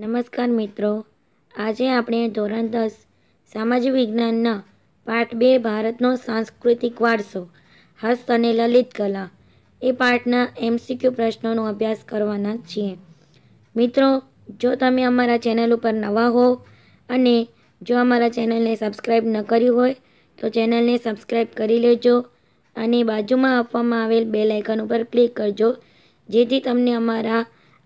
નમસ્કાર મિત્રો આજે આપણે ધોરણ દસ સામાજિક વિજ્ઞાનના પાઠ બે ભારતનો સાંસ્કૃતિક વારસો હસ્ત અને લલિત કલા એ પાઠના એમસીક્યુ પ્રશ્નોનો અભ્યાસ કરવાના છીએ મિત્રો જો તમે અમારા ચેનલ ઉપર નવા હો અને જો અમારા ચેનલને સબસ્ક્રાઈબ ન કર્યું હોય તો ચેનલને સબસ્ક્રાઈબ કરી લેજો અને બાજુમાં આપવામાં આવેલ બે લાઇકન ઉપર ક્લિક કરજો જેથી તમને અમારા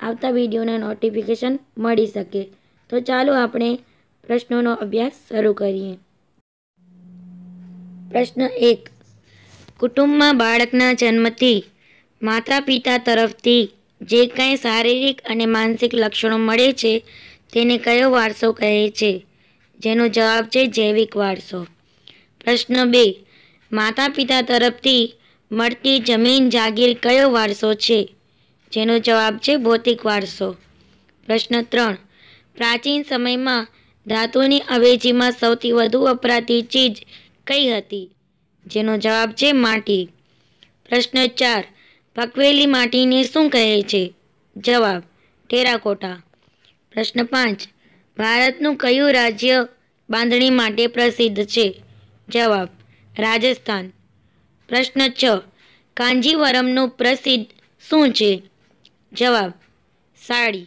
આવતા વિડીયોના નોટિફિકેશન મળી શકે તો ચાલો આપણે પ્રશ્નોનો અભ્યાસ શરૂ કરીએ પ્રશ્ન એક કુટુંબમાં બાળકના જન્મથી માતા પિતા તરફથી જે કાંઈ શારીરિક અને માનસિક લક્ષણો મળે છે તેને કયો વારસો કહે છે જેનો જવાબ છે જૈવિક વારસો પ્રશ્ન બે માતા પિતા તરફથી મળતી જમીન જાગીર કયો વારસો છે જેનો જવાબ છે ભૌતિક વારસો પ્રશ્ન ત્રણ પ્રાચીન સમયમાં ધાતુની અવેજીમાં સૌથી વધુ વપરાતી ચીજ કઈ હતી જેનો જવાબ છે માટી પ્રશ્ન ચાર પકવેલી માટીને શું કહે છે જવાબ ટેરાકોટા પ્રશ્ન પાંચ ભારતનું કયું રાજ્ય બાંધણી માટે પ્રસિદ્ધ છે જવાબ રાજસ્થાન પ્રશ્ન છ કાંજીવરમનું પ્રસિદ્ધ શું છે જવાબ સાડી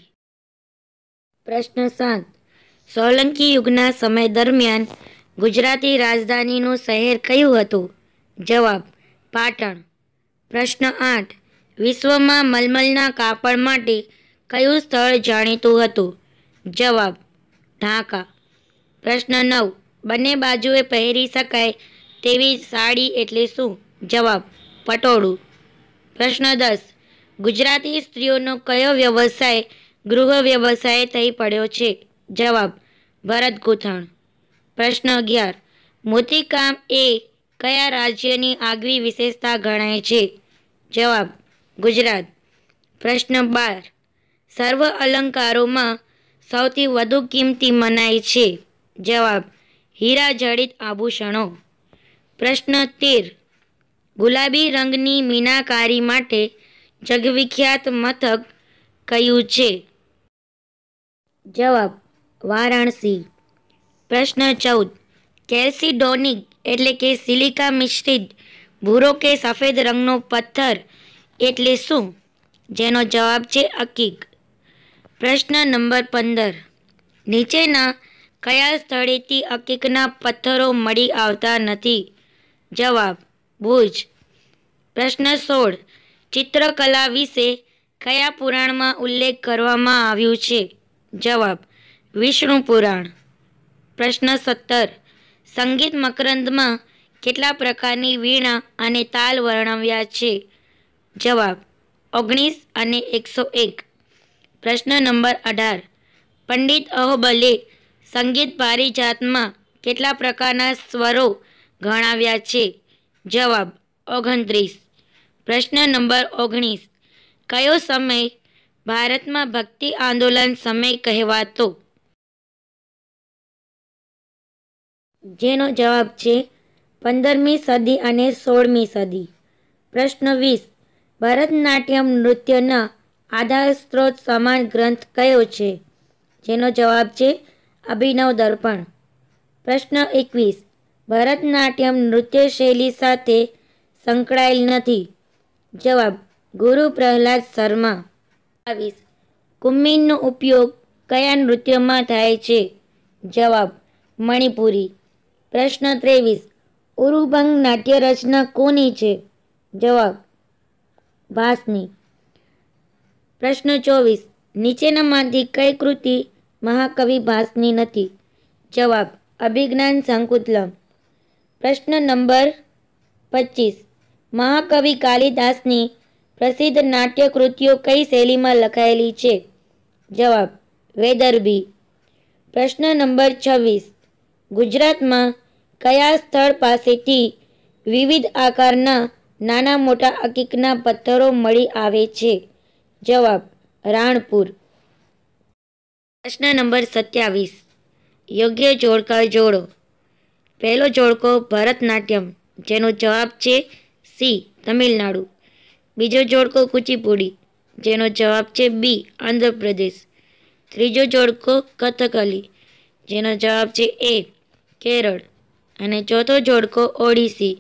પ્રશ્ન સાત સોલંકી યુગના સમય દરમિયાન ગુજરાતી રાજધાનીનું શહેર કયું હતું જવાબ પાટણ પ્રશ્ન આઠ વિશ્વમાં મલમલના કાપડ માટે કયું સ્થળ જાણીતું હતું જવાબ ઢાકા પ્રશ્ન નવ બંને બાજુએ પહેરી શકાય તેવી સાડી એટલે શું જવાબ પટોળું પ્રશ્ન દસ ગુજરાતી સ્ત્રીઓનો કયો વ્યવસાય ગૃહ વ્યવસાય થઈ પડ્યો છે જવાબ ભરત ગૂંથણ પ્રશ્ન અગિયાર મોતીકામ એ કયા રાજ્યની આગવી વિશેષતા ગણાય છે જવાબ ગુજરાત પ્રશ્ન બાર સર્વ અલંકારોમાં સૌથી વધુ કિંમતી મનાય છે જવાબ હીરા જડિત આભૂષણો પ્રશ્ન તેર ગુલાબી રંગની મીનાકારી માટે જગવિખ્યાત મથક કયું છે જવાબ વારાણસી પ્રશ્ન ચૌદ કેલ્સિડોનિક એટલે કે સિલિકા મિશ્રિત ભૂરો કે સફેદ રંગનો પથ્થર એટલે શું જેનો જવાબ છે અકીક પ્રશ્ન નંબર પંદર નીચેના કયા સ્થળેથી અકીકના પથ્થરો મળી આવતા નથી જવાબ ભુજ પ્રશ્ન સોળ ચિત્રકલા વિશે કયા પુરાણમાં ઉલ્લેખ કરવામાં આવ્યો છે જવાબ વિષ્ણુ પુરાણ પ્રશ્ન સત્તર સંગીત મકરંદમાં કેટલા પ્રકારની વીણા અને તાલ વર્ણવ્યા છે જવાબ ઓગણીસ અને એકસો એક પ્રશ્ન નંબર અઢાર પંડિત અહોબલે સંગીત પારિજાતમાં કેટલા પ્રકારના સ્વરો ગણાવ્યા છે જવાબ ઓગણત્રીસ પ્રશ્ન નંબર ઓગણીસ કયો સમય ભારતમાં ભક્તિ આંદોલન સમય કહેવાતો જેનો જવાબ છે પંદરમી સદી અને સોળમી સદી પ્રશ્ન વીસ ભરતનાટ્યમ નૃત્યના આધાર સ્ત્રોત સમાન ગ્રંથ કયો છે જેનો જવાબ છે અભિનવ દર્પણ પ્રશ્ન એકવીસ ભરતનાટ્યમ નૃત્ય શૈલી સાથે સંકળાયેલ નથી જવાબ ગુરુ પ્રહલાદ શર્મા બાવીસ કુમ્મીનનો ઉપયોગ કયા નૃત્યમાં થાય છે જવાબ મણિપુરી પ્રશ્ન ત્રેવીસ ઉરુભંગ નાટ્ય રચના કોની છે જવાબ ભાસની પ્રશ્ન ચોવીસ નીચેનામાંથી કઈ કૃતિ મહાકવિ ભાસની નથી જવાબ અભિજ્ઞાન સંકુતલમ પ્રશ્ન નંબર પચીસ મહાકવિ કાલિદાસની પ્રસિદ્ધ નાટ્યકૃતિઓ કઈ શૈલીમાં લખાયેલી છે જવાબ વેદરબી પ્રશ્ન નંબર છવ્વીસ ગુજરાતમાં કયા સ્થળ પાસેથી વિવિધ આકારના નાના મોટા હકીકના પથ્થરો મળી આવે છે જવાબ રાણપુર પ્રશ્ન નંબર સત્યાવીસ યોગ્ય જોડકા જોડો પહેલો જોડકો ભરતનાટ્યમ જેનો જવાબ છે સી તમિલનાડુ બીજો જોડકો કુચીપુડી જેનો જવાબ છે બી આંધ્રપ્રદેશ ત્રીજો જોડકો કથકલી જેનો જવાબ છે એ કેરળ અને ચોથો જોડકો ઓડિસી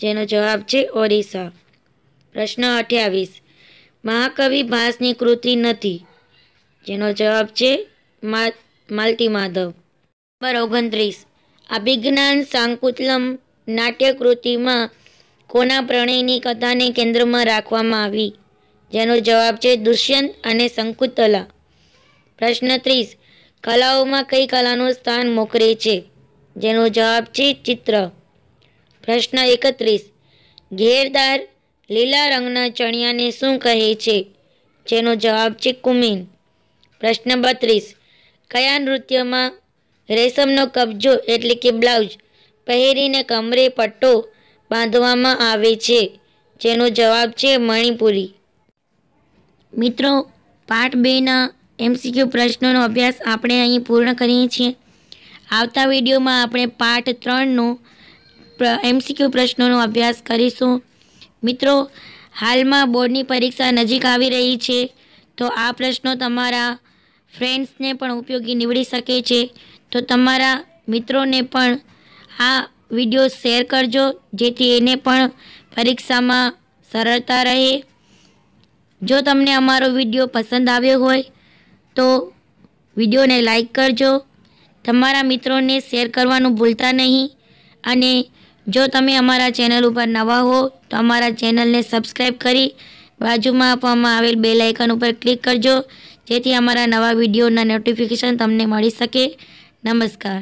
જેનો જવાબ છે ઓડિશા પ્રશ્ન અઠ્યાવીસ મહાકવિ ભાસની કૃતિ નથી જેનો જવાબ છે માલતી માધવ નંબર ઓગણત્રીસ અભિજ્ઞાન સાંકુતલમ નાટ્યકૃતિમાં કોના પ્રણયની કથાને કેન્દ્રમાં રાખવામાં આવી જેનો જવાબ છે દુષ્યંત અને શંકુતલા પ્રશ્ન ત્રીસ કલાઓમાં કઈ કલાનું સ્થાન મોકરે છે જેનો જવાબ છે ચિત્ર પ્રશ્ન એકત્રીસ ઘેરદાર લીલા રંગના ચણિયાને શું કહે છે જેનો જવાબ છે કુમિન પ્રશ્ન બત્રીસ કયા નૃત્યમાં રેશમનો કબજો એટલે કે બ્લાઉઝ પહેરીને કમરે પટ્ટો બાંધવામાં આવે છે જેનો જવાબ છે મણિપુરી મિત્રો પાર્ટ બેના એમસીક્યુ પ્રશ્નોનો અભ્યાસ આપણે અહીં પૂર્ણ કરીએ છીએ આવતા વિડીયોમાં આપણે પાર્ટ ત્રણનો એમસીક્યુ પ્રશ્નોનો અભ્યાસ કરીશું મિત્રો હાલમાં બોર્ડની પરીક્ષા નજીક આવી રહી છે તો આ પ્રશ્નો તમારા ફ્રેન્ડ્સને પણ ઉપયોગી નીવડી શકે છે તો તમારા મિત્રોને પણ આ વિડીયો શેર કરજો જેથી એને પણ પરીક્ષામાં સરળતા રહે જો તમને અમારો વિડીયો પસંદ આવ્યો હોય તો વિડીયોને લાઈક કરજો તમારા મિત્રોને શેર કરવાનું ભૂલતા નહીં અને જો તમે અમારા ચેનલ ઉપર નવા હો તો અમારા ચેનલને સબસ્ક્રાઈબ કરી બાજુમાં આપવામાં આવેલ બે લાઇકન ઉપર ક્લિક કરજો જેથી અમારા નવા વિડીયોના નોટિફિકેશન તમને મળી શકે નમસ્કાર